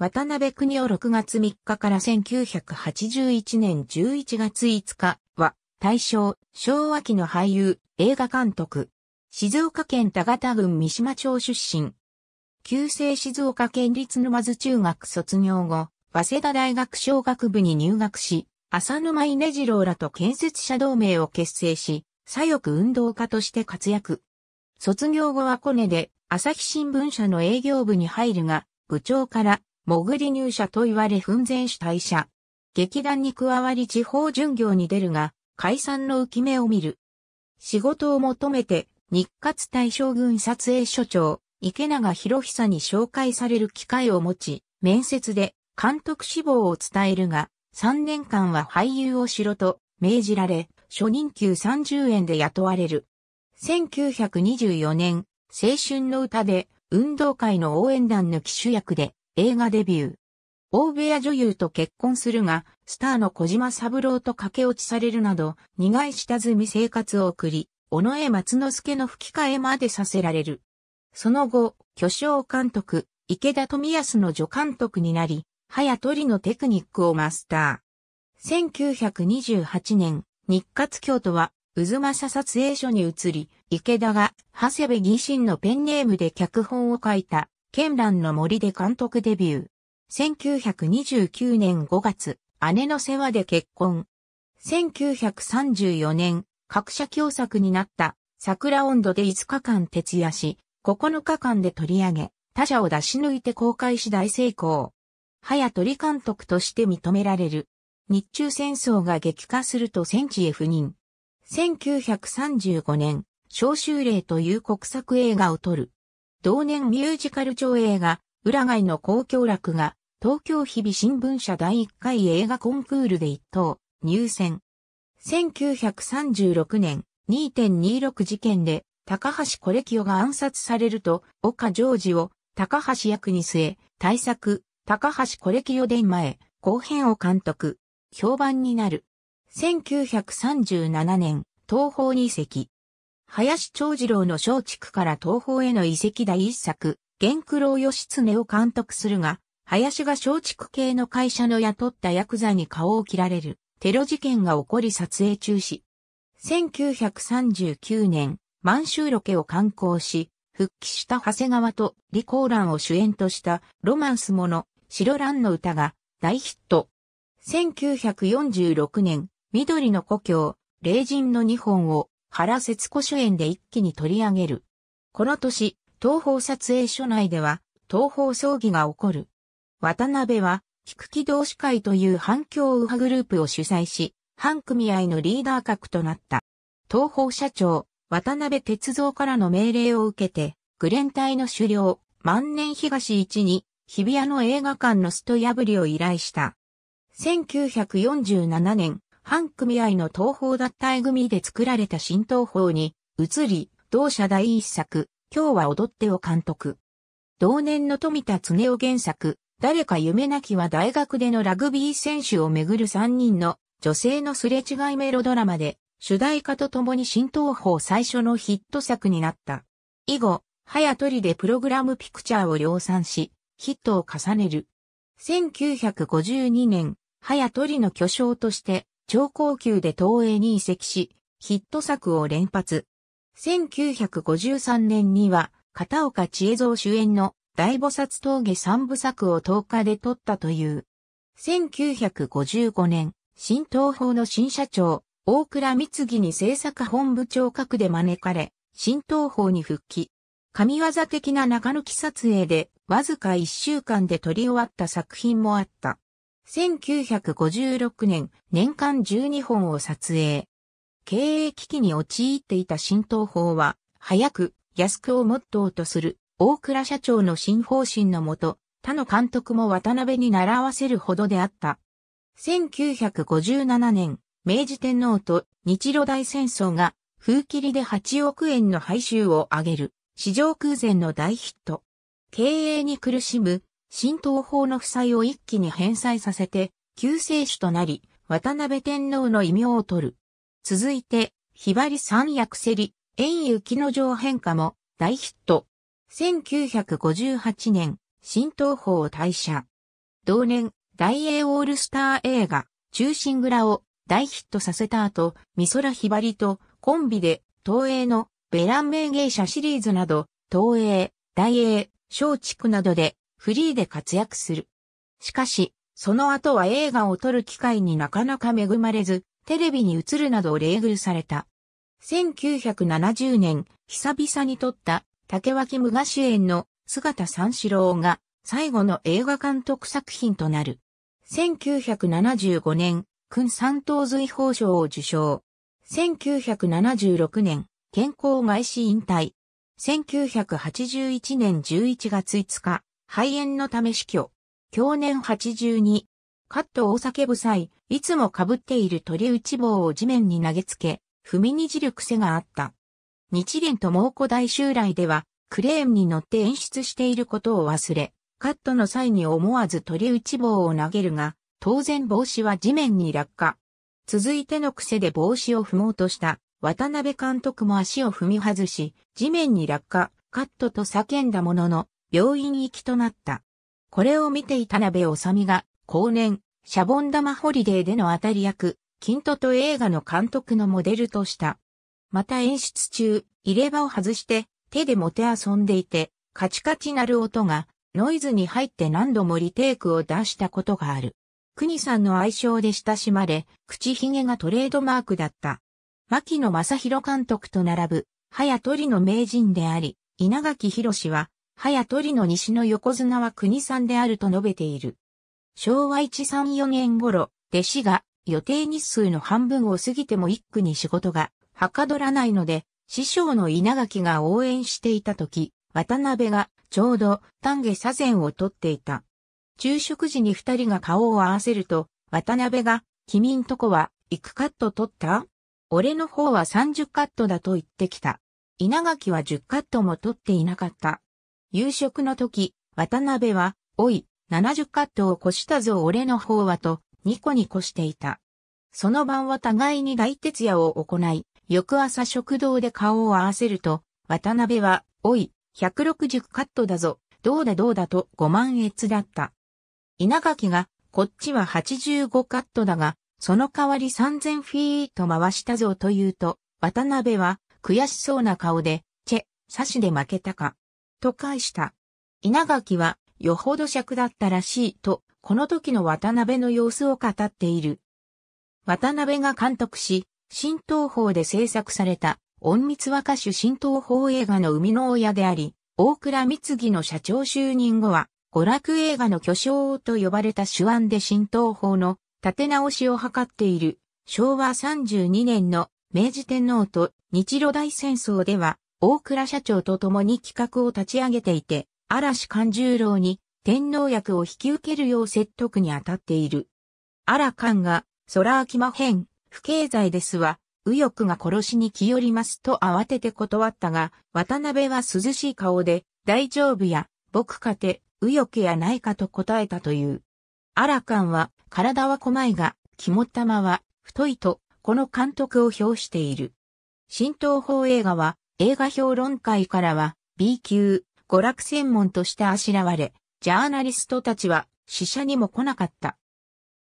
渡辺国を6月3日から1981年11月5日は、大正、昭和期の俳優、映画監督。静岡県田形郡三島町出身。旧制静岡県立沼津中学卒業後、早稲田大学小学部に入学し、浅沼稲次郎らと建設者同盟を結成し、左翼運動家として活躍。卒業後はコネで、朝日新聞社の営業部に入るが、部長から潜り入社と言われ奮前主退社。劇団に加わり地方巡業に出るが、解散の浮き目を見る。仕事を求めて、日活大将軍撮影所長、池永博久に紹介される機会を持ち、面接で監督志望を伝えるが、3年間は俳優をしろと命じられ、初任給30円で雇われる。1924年、青春の歌で運動会の応援団の騎手役で映画デビュー。大部屋女優と結婚するが、スターの小島三郎と駆け落ちされるなど、苦い下積み生活を送り、尾上松之助の吹き替えまでさせられる。その後、巨匠監督、池田富康の助監督になり、早りのテクニックをマスター。1928年、日活京都は、渦政撮影所に移り、池田が、長谷部義信のペンネームで脚本を書いた、県乱の森で監督デビュー。1929年5月、姉の世話で結婚。1934年、各社共作になった桜温度で5日間徹夜し、9日間で取り上げ、他社を出し抜いて公開し大成功。早鳥監督として認められる。日中戦争が激化すると戦地へ赴任。1935年、召集令という国策映画を撮る。同年ミュージカル上映が、裏外の公共楽が、東京日々新聞社第1回映画コンクールで一等、入選。1936年、2.26事件で、高橋コレキオが暗殺されると、岡ジョージを、高橋役に据え、大作、高橋コレキオ伝前、後編を監督、評判になる。1937年、東方二席。林長次郎の松竹から東方への遺跡第一作、玄九郎義経を監督するが、林が松竹系の会社の雇ったヤクザに顔を切られる、テロ事件が起こり撮影中止。1939年、満州ロケを観光し、復帰した長谷川と李光蘭を主演としたロマンスもの、白蘭の歌が大ヒット。1946年、緑の故郷、霊人の日本を原節子主演で一気に取り上げる。この年、東宝撮影所内では、東宝葬儀が起こる。渡辺は、菊木同志会という反響右派グループを主催し、反組合のリーダー格となった。東宝社長、渡辺哲三からの命令を受けて、グレン隊の首領、万年東一に、日比谷の映画館のスト破りを依頼した。1947年、反組合の東方脱退組で作られた新東方に移り、同社第一作、今日は踊ってを監督。同年の富田恒夫原作、誰か夢なきは大学でのラグビー選手をめぐる3人の女性のすれ違いメロドラマで、主題歌と共に新東方最初のヒット作になった。以後、早取でプログラムピクチャーを量産し、ヒットを重ねる。1952年、早取の巨匠として、超高級で東映に移籍し、ヒット作を連発。1953年には、片岡千恵蔵主演の大菩薩峠三部作を10日で撮ったという。1955年、新東宝の新社長、大倉光義に制作本部長格で招かれ、新東宝に復帰。神業的な中抜き撮影で、わずか1週間で撮り終わった作品もあった。1956年、年間12本を撮影。経営危機に陥っていた新東宝は、早く、安くをモットーとする、大倉社長の新方針のもと、他の監督も渡辺に習わせるほどであった。1957年、明治天皇と日露大戦争が、風切りで8億円の配収を上げる、史上空前の大ヒット。経営に苦しむ新東方の負債を一気に返済させて、救世主となり、渡辺天皇の異名を取る。続いて、ひばり三役競り、縁雪の城変化も大ヒット。1958年、新東を退社。同年、大英オールスター映画、中心蔵を大ヒットさせた後、美空ひばりとコンビで、東映のベラン名芸者シリーズなど、東映、大英、松竹などでフリーで活躍する。しかし、その後は映画を撮る機会になかなか恵まれず、テレビに映るなどをグ遇された。1970年、久々に撮った竹脇無我主演の姿三四郎が最後の映画監督作品となる。1975年、君三等随報賞を受賞。1976年、健康外資引退。1981年11月5日、肺炎のため死去。去年82。カットを叫ぶ際、いつも被っている鳥打ち棒を地面に投げつけ、踏みにじる癖があった。日蓮と猛古大襲来では、クレーンに乗って演出していることを忘れ、カットの際に思わず鳥打ち棒を投げるが、当然帽子は地面に落下。続いての癖で帽子を踏もうとした、渡辺監督も足を踏み外し、地面に落下、カットと叫んだものの、病院行きとなった。これを見ていた鍋治美が、後年、シャボン玉ホリデーでの当たり役、金トと映画の監督のモデルとした。また演出中、入れ歯を外して、手でもて遊んでいて、カチカチ鳴る音が、ノイズに入って何度もリテイクを出したことがある。国さんの愛称で親しまれ、口ひげがトレードマークだった。牧野正宏監督と並ぶ、早鳥の名人であり、稲垣博士は、はや鳥の西の横綱は国産であると述べている。昭和134年頃、弟子が予定日数の半分を過ぎても一区に仕事がはかどらないので、師匠の稲垣が応援していた時、渡辺がちょうど丹下左膳を取っていた。昼食時に二人が顔を合わせると、渡辺が、君んとこは、くカット取った俺の方は30カットだと言ってきた。稲垣は10カットも取っていなかった。夕食の時、渡辺は、おい、70カットを越したぞ俺の方はと、ニコニコしていた。その晩は互いに大徹夜を行い、翌朝食堂で顔を合わせると、渡辺は、おい、160カットだぞ、どうだどうだとご満悦だった。稲垣が、こっちは85カットだが、その代わり3000フィーと回したぞと言うと、渡辺は、悔しそうな顔で、チェ、差しで負けたか。と返した。稲垣は、よほど尺だったらしいと、この時の渡辺の様子を語っている。渡辺が監督し、新東宝で制作された、隠密和歌手新東宝映画の生みの親であり、大倉光義の社長就任後は、娯楽映画の巨匠と呼ばれた手腕で新東宝の立て直しを図っている、昭和32年の明治天皇と日露大戦争では、大倉社長と共に企画を立ち上げていて、嵐勘十郎に天皇役を引き受けるよう説得に当たっている。荒勘が、空きまへん、不経済ですわ、右翼が殺しに来よりますと慌てて断ったが、渡辺は涼しい顔で、大丈夫や、僕かて、右翼やないかと答えたという。荒勘は、体は細いが、肝玉は、太いと、この監督を評している。新東宝映画は、映画評論会からは B 級娯楽専門としてあしらわれ、ジャーナリストたちは死者にも来なかった。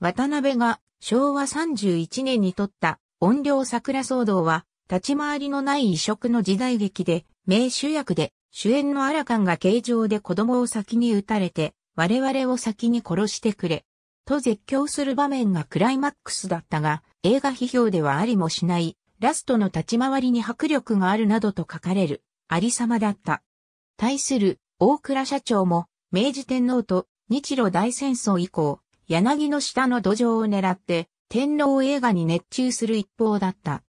渡辺が昭和31年に撮った音量桜騒動は立ち回りのない異色の時代劇で名主役で主演のアラカンが形状で子供を先に撃たれて我々を先に殺してくれと絶叫する場面がクライマックスだったが映画批評ではありもしないラストの立ち回りに迫力があるなどと書かれる、ありさまだった。対する、大倉社長も、明治天皇と日露大戦争以降、柳の下の土壌を狙って、天皇映画に熱中する一方だった。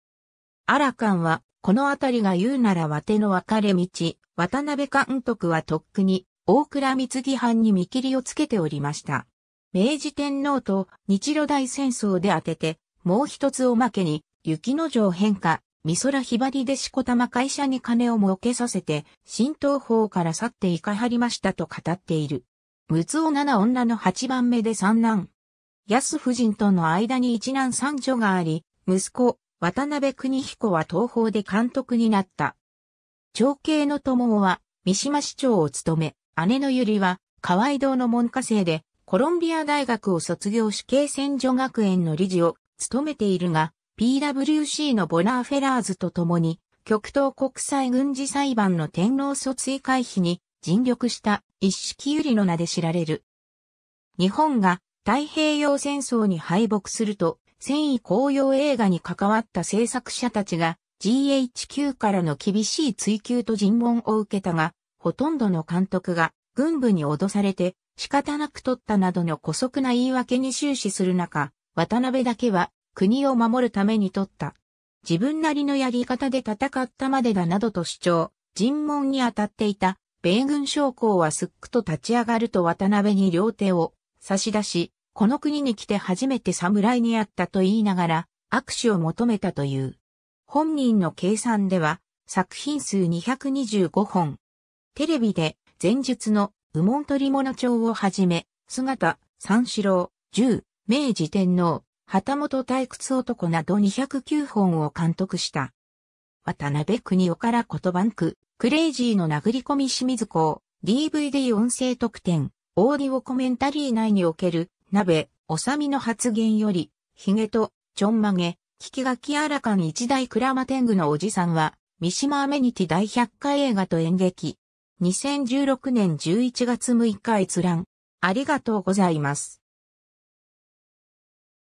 アラカンは、この辺りが言うならわての分かれ道、渡辺監督はとっくに、大倉三次藩に見切りをつけておりました。明治天皇と日露大戦争で当てて、もう一つおまけに、雪の城変化、美空ひばりでしこたま会社に金を儲けさせて、新東方から去っていかはりましたと語っている。六男七女の八番目で三男。安夫人との間に一男三女があり、息子、渡辺邦彦は東方で監督になった。長兄の友は、三島市長を務め、姉のゆりは、河合堂の門下生で、コロンビア大学を卒業し、慶泉女学園の理事を務めているが、PWC のボナーフェラーズと共に、極東国際軍事裁判の天皇訴追回避に尽力した一式ゆりの名で知られる。日本が太平洋戦争に敗北すると、戦意高揚映画に関わった制作者たちが GHQ からの厳しい追求と尋問を受けたが、ほとんどの監督が軍部に脅されて仕方なく取ったなどの古速な言い訳に終始する中、渡辺だけは国を守るために取った。自分なりのやり方で戦ったまでだなどと主張、尋問に当たっていた、米軍将校はすっくと立ち上がると渡辺に両手を差し出し、この国に来て初めて侍に会ったと言いながら、握手を求めたという。本人の計算では、作品数225本。テレビで、前述の、羽門取物帳をはじめ、姿、三四郎、十、明治天皇、旗本退屈男など209本を監督した。渡辺国夫から言葉んく、クレイジーの殴り込み清水港、DVD 音声特典、オーディオコメンタリー内における、鍋、おさみの発言より、ヒゲと、ちょんまげ、聞き書きらかん一大クラマテングのおじさんは、三島アメニティ第100回映画と演劇。2016年11月6日閲覧。ありがとうございます。